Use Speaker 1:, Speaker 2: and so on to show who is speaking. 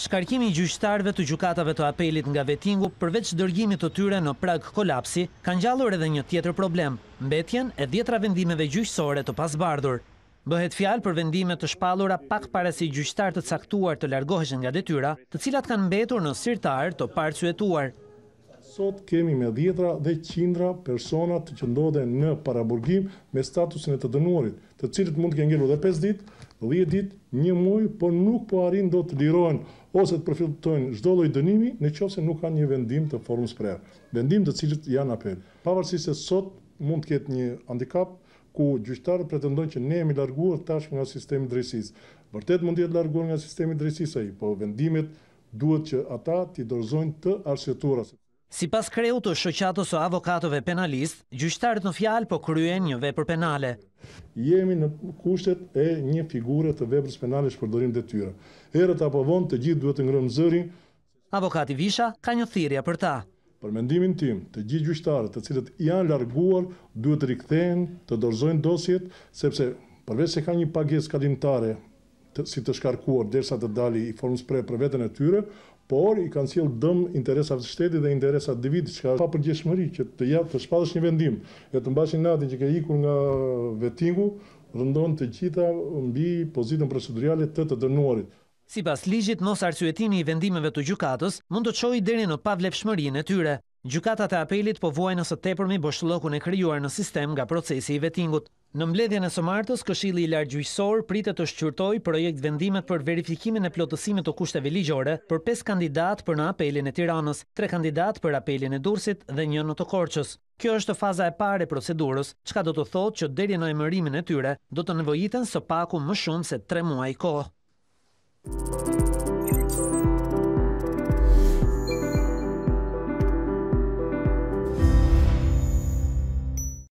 Speaker 1: Shkarkimi i gjyqtarëve të gjykatave të apelit nga Vetingu përveç dërgimit të tyre në prag kolapsi, kanë gjallur edhe një tjetër problem, mbetjen e djetra vendimeve gjyqësore të pasbardhur. Bëhet fjalë për vendime të shpallura pak para si gjyqtar të caktuar të largoheshin nga detyra, të cilat kanë mbetur në sirtar të parcyetuar,
Speaker 2: Sot kemi me dhjetra dhe qindra personat që ndodhe në paraburgim me statusin e të dënuarit, të cilët mund të këngelu dhe 5 dit, 10 dit, një muj, por nuk po arin do të lirohen ose të përfiltojnë zhdoloj dënimi në qose nuk ka një vendim të forum së Vendim të cilët janë apel. Pavarësi se sot mund të ketë një handikap ku gjyqtarët pretendojnë që ne jemi larguar tash nga sistemi drejsis. Vërtet mund të jetë larguar nga sistemi drejsis e i, po vendimet duhet që ata t'i dorëzojnë të arsjeturas.
Speaker 1: Si pas kreu të shoqatës o avokatëve penalist, gjyqtarët në fjalë po kryen një vepër penale.
Speaker 2: Jemi në kushtet e një figure të veprës penale shpërdorim dhe tyra. Herët apo vonë të gjithë duhet të ngrëmë zëri. Avokati Visha ka një thirja për ta. Për mendimin tim, të gjithë gjyqtarët të cilët janë larguar, duhet të rikthejnë, të dorzojnë dosjet, sepse përveç se ka një pagjes kalimtare si të shkarkuar dersa të dali i formës prej për vetën e tyre, por i kanë cilë dëm interesave të shtetit dhe interesat e që çka pa përgjegjësi që të jap të shpallësh një vendim e të mbashin natin që ke ikur nga vettingu rëndon të gjitha mbi pozitën procedurale të të dënuarit
Speaker 1: sipas ligjit mos arsyetimi i vendimeve të gjykatës mund të çojë deri në pavlefshmërinë e tyre Gjukatat e apelit po vojë nësë tepërmi bëshlokun e kryuar në sistem nga procesi i vetingut. Në mbledhjën e somartës, këshili i lartë gjysor pritet të shqyrtoj projekt vendimet për verifikimin e plotësimit të kushteve ligjore për 5 kandidat për në apelin e tiranës, 3 kandidat për apelin e dursit dhe një në të korqës. Kjo është faza e pare procedurës, qka do të thotë që deri në emërimin e tyre do të nëvojitën së paku më shumë se 3 muaj kohë.